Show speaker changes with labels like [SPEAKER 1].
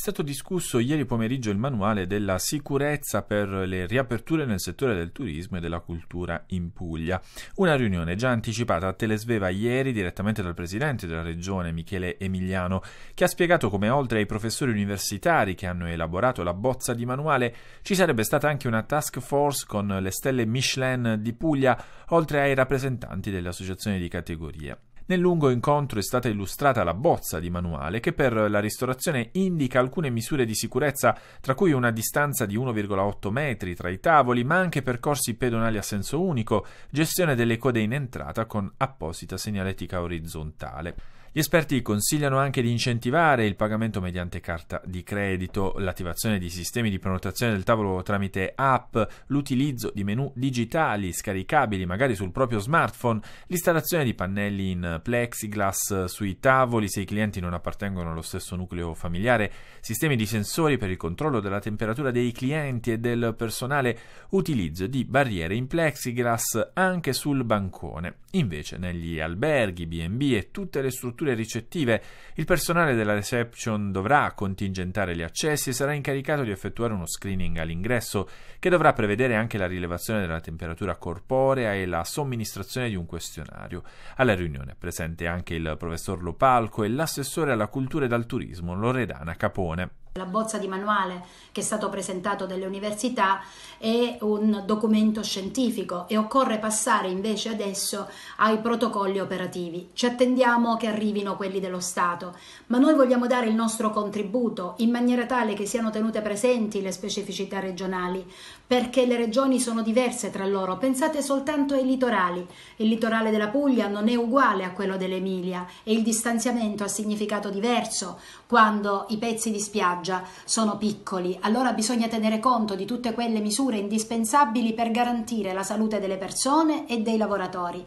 [SPEAKER 1] stato discusso ieri pomeriggio il manuale della sicurezza per le riaperture nel settore del turismo e della cultura in Puglia. Una riunione già anticipata a Telesveva ieri direttamente dal presidente della regione Michele Emiliano, che ha spiegato come oltre ai professori universitari che hanno elaborato la bozza di manuale, ci sarebbe stata anche una task force con le stelle Michelin di Puglia, oltre ai rappresentanti delle associazioni di categoria. Nel lungo incontro è stata illustrata la bozza di manuale che per la ristorazione indica alcune misure di sicurezza, tra cui una distanza di 1,8 metri tra i tavoli, ma anche percorsi pedonali a senso unico, gestione delle code in entrata con apposita segnaletica orizzontale. Gli esperti consigliano anche di incentivare il pagamento mediante carta di credito, l'attivazione di sistemi di prenotazione del tavolo tramite app, l'utilizzo di menu digitali scaricabili magari sul proprio smartphone, l'installazione di pannelli in plexiglass sui tavoli se i clienti non appartengono allo stesso nucleo familiare, sistemi di sensori per il controllo della temperatura dei clienti e del personale, utilizzo di barriere in plexiglass anche sul bancone. Invece negli alberghi, B&B e tutte le strutture strutture ricettive. Il personale della reception dovrà contingentare gli accessi e sarà incaricato di effettuare uno screening all'ingresso, che dovrà prevedere anche la rilevazione della temperatura corporea e la somministrazione di un questionario. Alla riunione è presente anche il professor Lopalco e l'assessore alla cultura e al turismo Loredana Capone.
[SPEAKER 2] La bozza di manuale che è stato presentato dalle università è un documento scientifico e occorre passare invece adesso ai protocolli operativi. Ci attendiamo che arrivino quelli dello Stato, ma noi vogliamo dare il nostro contributo in maniera tale che siano tenute presenti le specificità regionali, perché le regioni sono diverse tra loro. Pensate soltanto ai litorali. Il litorale della Puglia non è uguale a quello dell'Emilia e il distanziamento ha significato diverso quando i pezzi di spiaggia spiaggia sono piccoli, allora bisogna tenere conto di tutte quelle misure indispensabili per garantire la salute delle persone e dei lavoratori